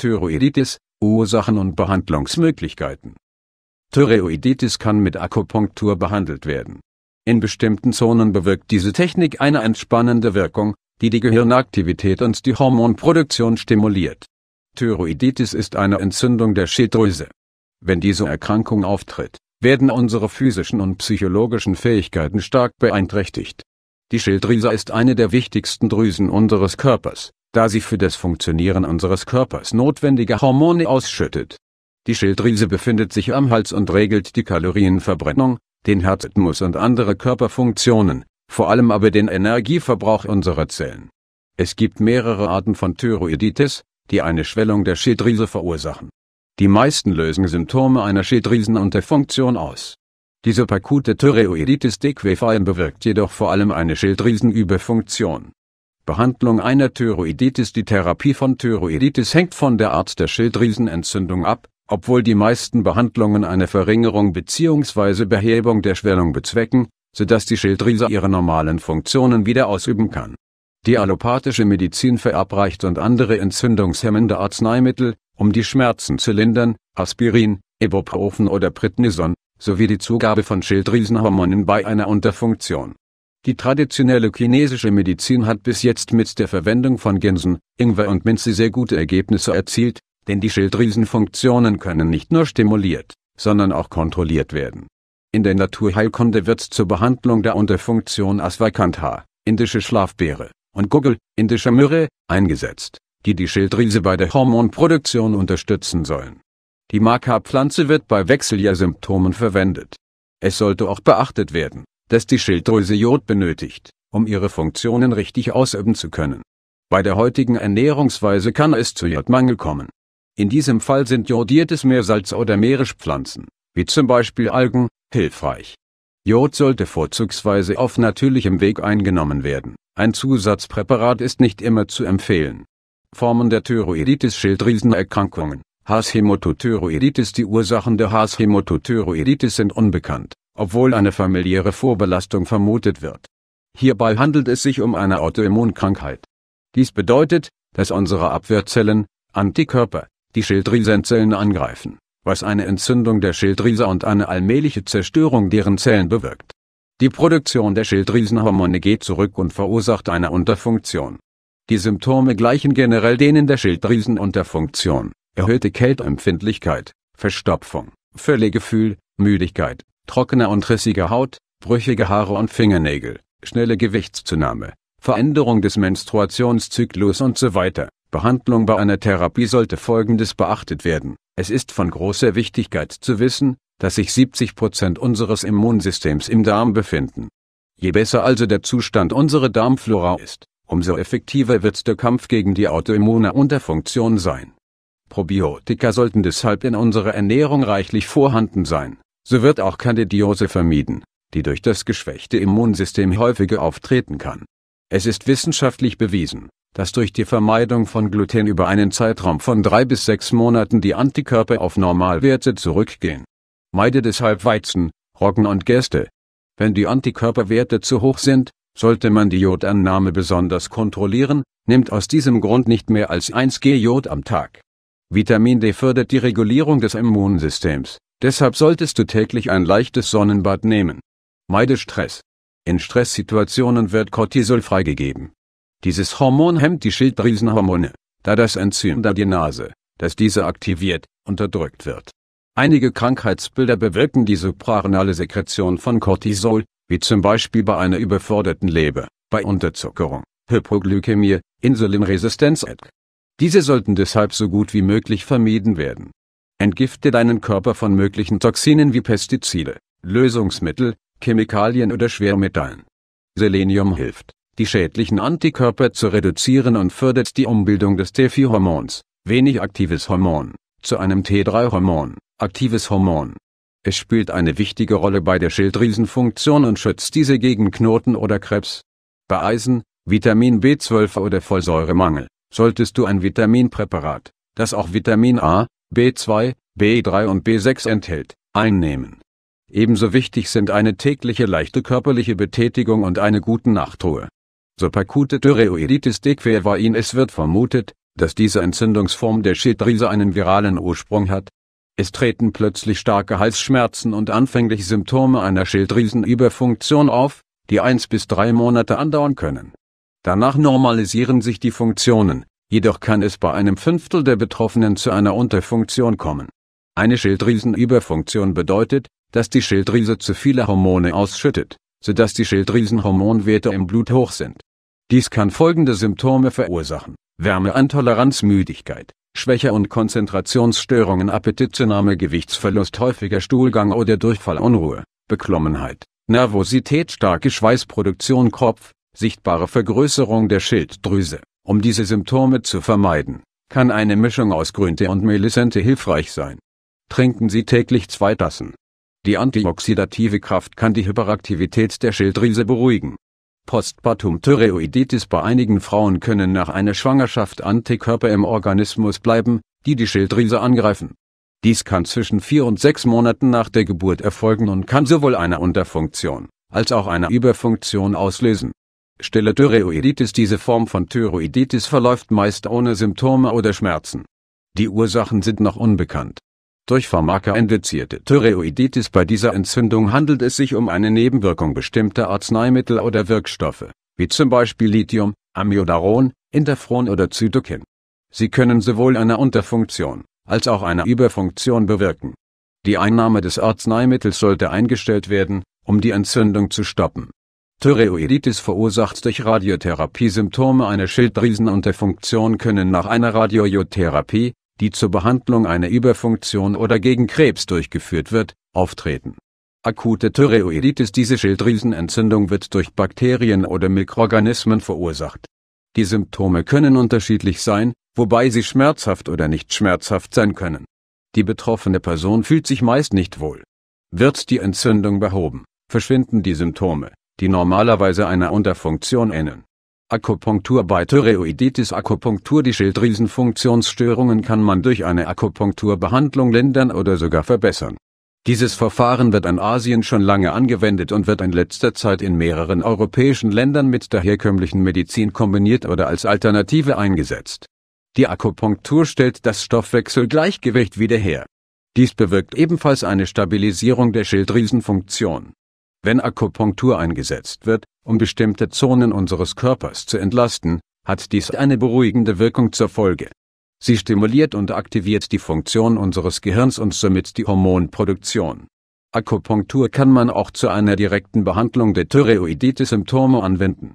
Thyroiditis, Ursachen und Behandlungsmöglichkeiten. Thyroiditis kann mit Akupunktur behandelt werden. In bestimmten Zonen bewirkt diese Technik eine entspannende Wirkung, die die Gehirnaktivität und die Hormonproduktion stimuliert. Thyroiditis ist eine Entzündung der Schilddrüse. Wenn diese Erkrankung auftritt, werden unsere physischen und psychologischen Fähigkeiten stark beeinträchtigt. Die Schilddrüse ist eine der wichtigsten Drüsen unseres Körpers da sie für das Funktionieren unseres Körpers notwendige Hormone ausschüttet. Die Schilddrüse befindet sich am Hals und regelt die Kalorienverbrennung, den Herzrhythmus und andere Körperfunktionen, vor allem aber den Energieverbrauch unserer Zellen. Es gibt mehrere Arten von Thyroiditis, die eine Schwellung der Schilddrüse verursachen. Die meisten lösen Symptome einer Schilddrüsenunterfunktion aus. Diese perkute Thyroiditis dequefein bewirkt jedoch vor allem eine Schilddrüsenüberfunktion Behandlung einer Thyroiditis Die Therapie von Thyroiditis hängt von der Art der Schilddrüsenentzündung ab, obwohl die meisten Behandlungen eine Verringerung bzw. Behebung der Schwellung bezwecken, sodass die Schilddrüse ihre normalen Funktionen wieder ausüben kann. Die allopathische Medizin verabreicht und andere entzündungshemmende Arzneimittel, um die Schmerzen zu lindern, Aspirin, Ibuprofen oder Prednison, sowie die Zugabe von Schilddrüsenhormonen bei einer Unterfunktion die traditionelle chinesische Medizin hat bis jetzt mit der Verwendung von Gänsen, Ingwer und Minze sehr gute Ergebnisse erzielt, denn die Schilddrüsenfunktionen können nicht nur stimuliert, sondern auch kontrolliert werden. In der Naturheilkunde wird zur Behandlung der Unterfunktion Asvakantha, indische Schlafbeere, und Gugel, indische Myrrhe, eingesetzt, die die Schilddrüse bei der Hormonproduktion unterstützen sollen. Die Maca-Pflanze wird bei Wechseljahrsymptomen verwendet. Es sollte auch beachtet werden, das die Schilddrüse Jod benötigt, um ihre Funktionen richtig ausüben zu können. Bei der heutigen Ernährungsweise kann es zu Jodmangel kommen. In diesem Fall sind jodiertes Meersalz oder Meerischpflanzen, wie zum Beispiel Algen, hilfreich. Jod sollte vorzugsweise auf natürlichem Weg eingenommen werden. Ein Zusatzpräparat ist nicht immer zu empfehlen. Formen der Thyroiditis Schilddrüsenerkrankungen, Haarshemotothyroiditis Die Ursachen der Haarshemotothyroiditis sind unbekannt obwohl eine familiäre Vorbelastung vermutet wird. Hierbei handelt es sich um eine Autoimmunkrankheit. Dies bedeutet, dass unsere Abwehrzellen, Antikörper, die Schilddrüsenzellen angreifen, was eine Entzündung der Schilddrüse und eine allmähliche Zerstörung deren Zellen bewirkt. Die Produktion der Schilddrüsenhormone geht zurück und verursacht eine Unterfunktion. Die Symptome gleichen generell denen der Schilddrüsenunterfunktion, erhöhte Kälteempfindlichkeit, Verstopfung, Völlegefühl, Müdigkeit, trockene und rissige Haut, brüchige Haare und Fingernägel, schnelle Gewichtszunahme, Veränderung des Menstruationszyklus und so weiter. Behandlung bei einer Therapie sollte Folgendes beachtet werden. Es ist von großer Wichtigkeit zu wissen, dass sich 70% Prozent unseres Immunsystems im Darm befinden. Je besser also der Zustand unserer Darmflora ist, umso effektiver wird der Kampf gegen die autoimmune Unterfunktion sein. Probiotika sollten deshalb in unserer Ernährung reichlich vorhanden sein. So wird auch Candidiose vermieden, die durch das geschwächte Immunsystem häufiger auftreten kann. Es ist wissenschaftlich bewiesen, dass durch die Vermeidung von Gluten über einen Zeitraum von drei bis sechs Monaten die Antikörper auf Normalwerte zurückgehen. Meide deshalb Weizen, Roggen und Gerste. Wenn die Antikörperwerte zu hoch sind, sollte man die Jodannahme besonders kontrollieren, nimmt aus diesem Grund nicht mehr als 1 G Jod am Tag. Vitamin D fördert die Regulierung des Immunsystems, Deshalb solltest du täglich ein leichtes Sonnenbad nehmen. Meide Stress. In Stresssituationen wird Cortisol freigegeben. Dieses Hormon hemmt die Schilddrüsenhormone, da das Enzym die Nase, das diese aktiviert, unterdrückt wird. Einige Krankheitsbilder bewirken die suprarenale Sekretion von Cortisol, wie zum Beispiel bei einer überforderten Leber, bei Unterzuckerung, Hypoglykämie, Insulinresistenz etc. Diese sollten deshalb so gut wie möglich vermieden werden. Entgifte deinen Körper von möglichen Toxinen wie Pestizide, Lösungsmittel, Chemikalien oder Schwermetallen. Selenium hilft, die schädlichen Antikörper zu reduzieren und fördert die Umbildung des T4-Hormons, wenig aktives Hormon, zu einem T3-Hormon, aktives Hormon. Es spielt eine wichtige Rolle bei der Schildriesenfunktion und schützt diese gegen Knoten oder Krebs. Bei Eisen, Vitamin B12 oder Vollsäuremangel, solltest du ein Vitaminpräparat, das auch Vitamin A, B2, B3 und B6 enthält, einnehmen. Ebenso wichtig sind eine tägliche leichte körperliche Betätigung und eine gute Nachtruhe. Subakute Thyreoiditis dequervain Es wird vermutet, dass diese Entzündungsform der Schilddrüse einen viralen Ursprung hat. Es treten plötzlich starke Halsschmerzen und anfänglich Symptome einer Schilddrüsenüberfunktion auf, die eins bis drei Monate andauern können. Danach normalisieren sich die Funktionen, Jedoch kann es bei einem Fünftel der Betroffenen zu einer Unterfunktion kommen. Eine Schilddrüsenüberfunktion bedeutet, dass die Schilddrüse zu viele Hormone ausschüttet, sodass die Schilddrüsenhormonwerte im Blut hoch sind. Dies kann folgende Symptome verursachen. Wärmeintoleranz, Müdigkeit, Schwäche und Konzentrationsstörungen, Appetitzunahme, Gewichtsverlust, häufiger Stuhlgang oder Durchfallunruhe, Beklommenheit, Nervosität, starke Schweißproduktion, Kopf, sichtbare Vergrößerung der Schilddrüse. Um diese Symptome zu vermeiden, kann eine Mischung aus Grüntee und Melisente hilfreich sein. Trinken Sie täglich zwei Tassen. Die antioxidative Kraft kann die Hyperaktivität der Schilddrüse beruhigen. Postpartum Thyreoiditis Bei einigen Frauen können nach einer Schwangerschaft Antikörper im Organismus bleiben, die die Schilddrüse angreifen. Dies kann zwischen vier und sechs Monaten nach der Geburt erfolgen und kann sowohl eine Unterfunktion als auch eine Überfunktion auslösen Stille Stellarthyreoiditis Diese Form von Thyroiditis verläuft meist ohne Symptome oder Schmerzen. Die Ursachen sind noch unbekannt. Durch Pharmaka induzierte Thyreoiditis Bei dieser Entzündung handelt es sich um eine Nebenwirkung bestimmter Arzneimittel oder Wirkstoffe, wie zum Beispiel Lithium, Amiodaron, Interfron oder Zytokin. Sie können sowohl eine Unterfunktion als auch eine Überfunktion bewirken. Die Einnahme des Arzneimittels sollte eingestellt werden, um die Entzündung zu stoppen. Thyreoiditis verursacht durch Radiotherapie Symptome einer Schilddrüsenunterfunktion können nach einer Radiotherapie, die zur Behandlung einer Überfunktion oder gegen Krebs durchgeführt wird, auftreten. Akute Thyreoiditis Diese Schilddrüsenentzündung wird durch Bakterien oder Mikroorganismen verursacht. Die Symptome können unterschiedlich sein, wobei sie schmerzhaft oder nicht schmerzhaft sein können. Die betroffene Person fühlt sich meist nicht wohl. Wird die Entzündung behoben, verschwinden die Symptome die normalerweise einer Unterfunktion ähneln. Akupunktur bei Thyreoiditis Akupunktur Die Schilddrüsenfunktionsstörungen kann man durch eine Akupunkturbehandlung lindern oder sogar verbessern. Dieses Verfahren wird in Asien schon lange angewendet und wird in letzter Zeit in mehreren europäischen Ländern mit der herkömmlichen Medizin kombiniert oder als Alternative eingesetzt. Die Akupunktur stellt das Stoffwechselgleichgewicht wieder her. Dies bewirkt ebenfalls eine Stabilisierung der Schilddrüsenfunktion wenn Akupunktur eingesetzt wird, um bestimmte Zonen unseres Körpers zu entlasten, hat dies eine beruhigende Wirkung zur Folge. Sie stimuliert und aktiviert die Funktion unseres Gehirns und somit die Hormonproduktion. Akupunktur kann man auch zu einer direkten Behandlung der Thyreoiditis-Symptome anwenden